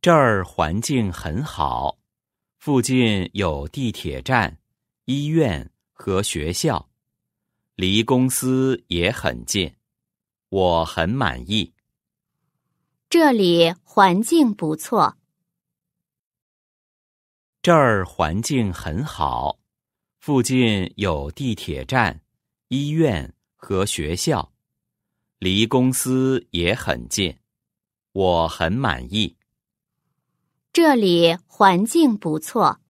这儿环境很好，附近有地铁站、医院和学校，离公司也很近，我很满意。这里环境不错。这儿环境很好，附近有地铁站、医院和学校，离公司也很近，我很满意。这里环境不错。